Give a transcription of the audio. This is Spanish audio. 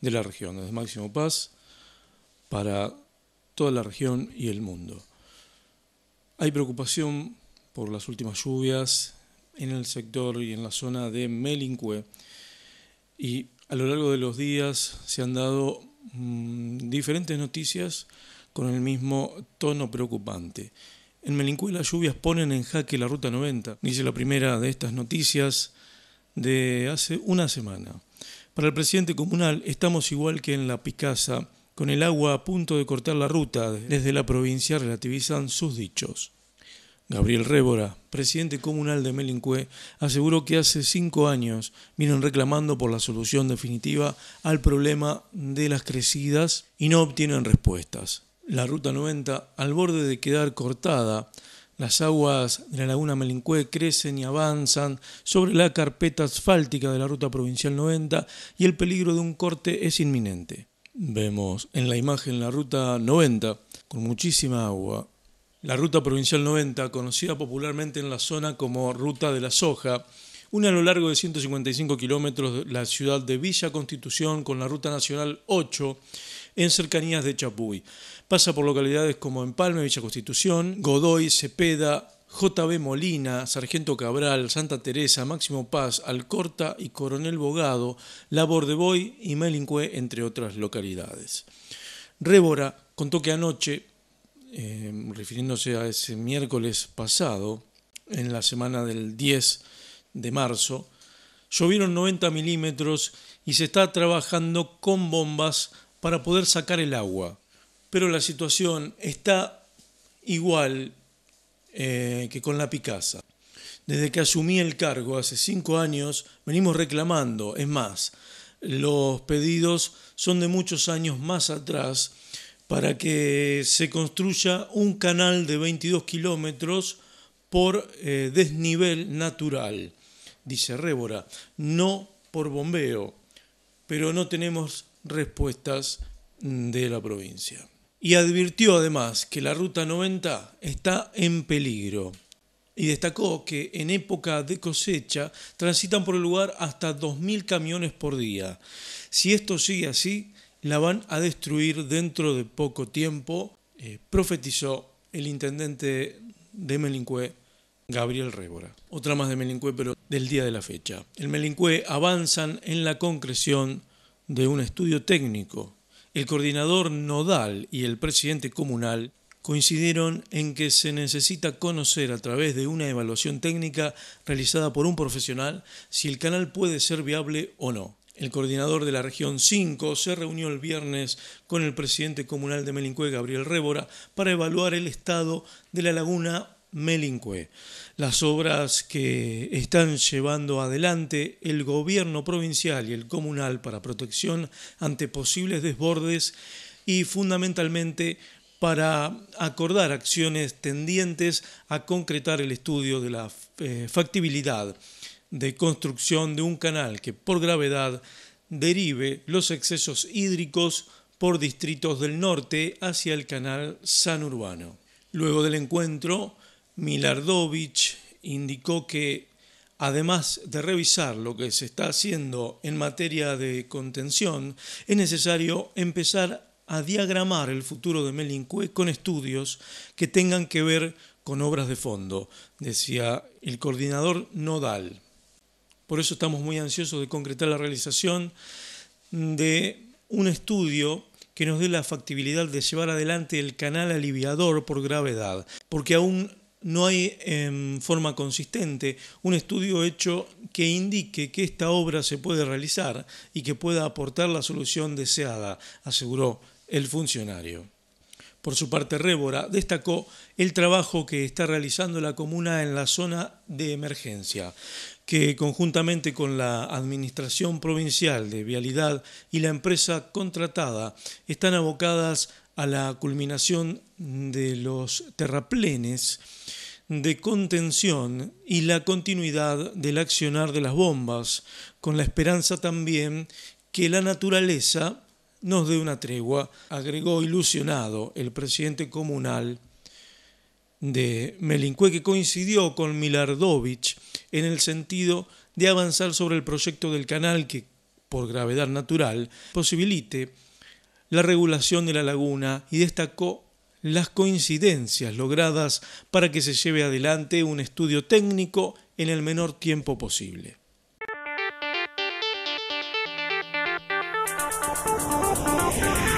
de la región, desde Máximo Paz para toda la región y el mundo. Hay preocupación por las últimas lluvias en el sector y en la zona de Melincue y a lo largo de los días se han dado mm, diferentes noticias con el mismo tono preocupante. En Melincue las lluvias ponen en jaque la Ruta 90, dice la primera de estas noticias de hace una semana. Para el presidente comunal estamos igual que en la Picasa, con el agua a punto de cortar la ruta. Desde la provincia relativizan sus dichos. Gabriel Révora, presidente comunal de Melincué, aseguró que hace cinco años vienen reclamando por la solución definitiva al problema de las crecidas y no obtienen respuestas. La ruta 90, al borde de quedar cortada, las aguas de la laguna Melincue crecen y avanzan sobre la carpeta asfáltica de la Ruta Provincial 90 y el peligro de un corte es inminente. Vemos en la imagen la Ruta 90 con muchísima agua. La Ruta Provincial 90, conocida popularmente en la zona como Ruta de la Soja, une a lo largo de 155 kilómetros la ciudad de Villa Constitución con la Ruta Nacional 8 en cercanías de Chapuy. Pasa por localidades como Empalme, Villa Constitución, Godoy, Cepeda, JB Molina, Sargento Cabral, Santa Teresa, Máximo Paz, Alcorta y Coronel Bogado, Labor de Boy y Melincue, entre otras localidades. Révora contó que anoche, eh, refiriéndose a ese miércoles pasado, en la semana del 10 de marzo, llovieron 90 milímetros y se está trabajando con bombas para poder sacar el agua. Pero la situación está igual eh, que con la Picasa. Desde que asumí el cargo hace cinco años, venimos reclamando. Es más, los pedidos son de muchos años más atrás para que se construya un canal de 22 kilómetros por eh, desnivel natural, dice Rébora, no por bombeo, pero no tenemos respuestas de la provincia. Y advirtió además que la Ruta 90 está en peligro y destacó que en época de cosecha transitan por el lugar hasta 2.000 camiones por día. Si esto sigue así, la van a destruir dentro de poco tiempo, eh, profetizó el intendente de Melincué, Gabriel Rébora. Otra más de Melincué, pero del día de la fecha. El Melincué avanzan en la concreción de un estudio técnico, el coordinador nodal y el presidente comunal coincidieron en que se necesita conocer a través de una evaluación técnica realizada por un profesional si el canal puede ser viable o no. El coordinador de la región 5 se reunió el viernes con el presidente comunal de Melincue, Gabriel Révora, para evaluar el estado de la laguna Melincue. Las obras que están llevando adelante el gobierno provincial y el comunal para protección ante posibles desbordes y fundamentalmente para acordar acciones tendientes a concretar el estudio de la eh, factibilidad de construcción de un canal que por gravedad derive los excesos hídricos por distritos del norte hacia el canal San Urbano. Luego del encuentro, Milardovich indicó que, además de revisar lo que se está haciendo en materia de contención, es necesario empezar a diagramar el futuro de Melincue con estudios que tengan que ver con obras de fondo, decía el coordinador nodal. Por eso estamos muy ansiosos de concretar la realización de un estudio que nos dé la factibilidad de llevar adelante el canal aliviador por gravedad, porque aún no hay en em, forma consistente un estudio hecho que indique que esta obra se puede realizar y que pueda aportar la solución deseada, aseguró el funcionario. Por su parte, Révora destacó el trabajo que está realizando la comuna en la zona de emergencia, que conjuntamente con la Administración Provincial de Vialidad y la empresa contratada están abocadas a la culminación de los terraplenes de contención y la continuidad del accionar de las bombas, con la esperanza también que la naturaleza nos dé una tregua, agregó ilusionado el presidente comunal de Melincue, que coincidió con Milardovich en el sentido de avanzar sobre el proyecto del canal que, por gravedad natural, posibilite la regulación de la laguna y destacó las coincidencias logradas para que se lleve adelante un estudio técnico en el menor tiempo posible. Bye.